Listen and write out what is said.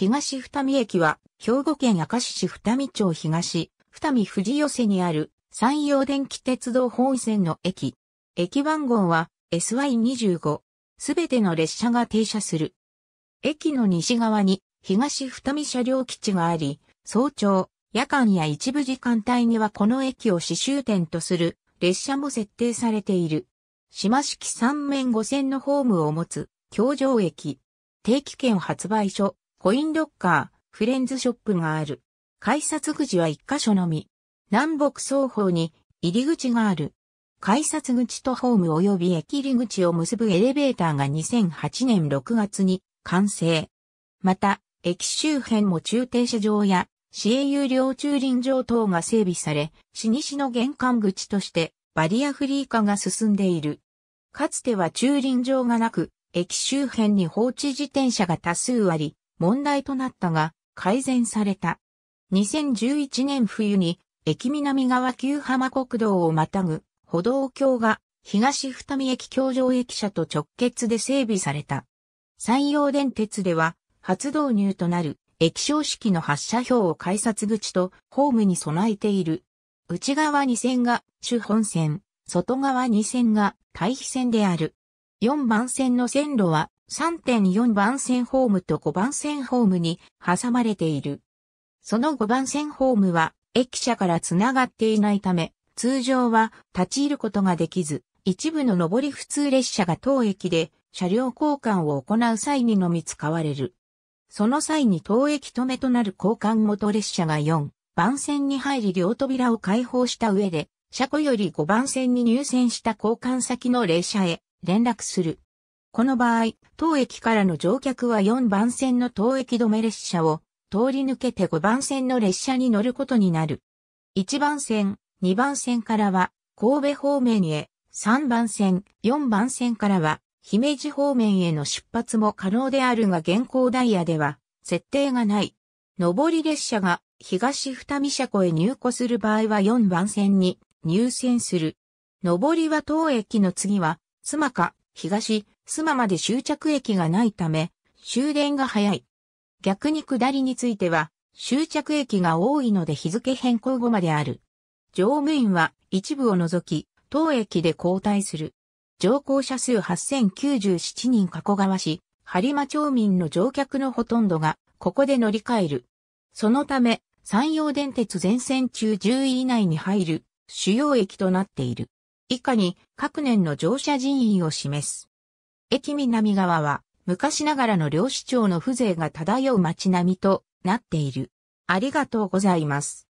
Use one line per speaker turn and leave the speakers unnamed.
東二見駅は、兵庫県明石市二見町東、二見藤寄せにある、山陽電気鉄道本線の駅。駅番号は SY25。すべての列車が停車する。駅の西側に東二見車両基地があり、早朝、夜間や一部時間帯にはこの駅を刺繍点とする列車も設定されている。島式3面5線のホームを持つ、京城駅。定期券発売所、コインロッカー、フレンズショップがある。改札口は一箇所のみ。南北双方に入り口がある。改札口とホーム及び駅入り口を結ぶエレベーターが2008年6月に完成。また、駅周辺も駐停車場や市営有料駐輪場等が整備され、市西の玄関口としてバリアフリー化が進んでいる。かつては駐輪場がなく、駅周辺に放置自転車が多数あり、問題となったが改善された。2011年冬に駅南側旧浜国道をまたぐ歩道橋が東二見駅橋上駅舎と直結で整備された。山陽電鉄では初導入となる液晶式の発車表を改札口とホームに備えている。内側2線が主本線、外側2線が対比線である。4番線の線路は3.4番線ホームと5番線ホームに挟まれている。その5番線ホームは駅舎から繋がっていないため、通常は立ち入ることができず、一部の上り普通列車が当駅で車両交換を行う際にのみ使われる。その際に当駅止めとなる交換元列車が4番線に入り両扉を開放した上で、車庫より5番線に入線した交換先の列車へ連絡する。この場合、当駅からの乗客は4番線の当駅止め列車を通り抜けて5番線の列車に乗ることになる。1番線、2番線からは神戸方面へ、3番線、4番線からは姫路方面への出発も可能であるが現行ダイヤでは設定がない。上り列車が東二見車庫へ入庫する場合は4番線に入線する。上りは当駅の次は、妻か、東、妻まで終着駅がないため、終電が早い。逆に下りについては、終着駅が多いので日付変更後まである。乗務員は一部を除き、当駅で交代する。乗降者数8097人加古川市、播磨町民の乗客のほとんどが、ここで乗り換える。そのため、山陽電鉄全線中10位以内に入る、主要駅となっている。以下に、各年の乗車人員を示す。駅南側は、昔ながらの漁師町の風情が漂う街並みとなっている。ありがとうございます。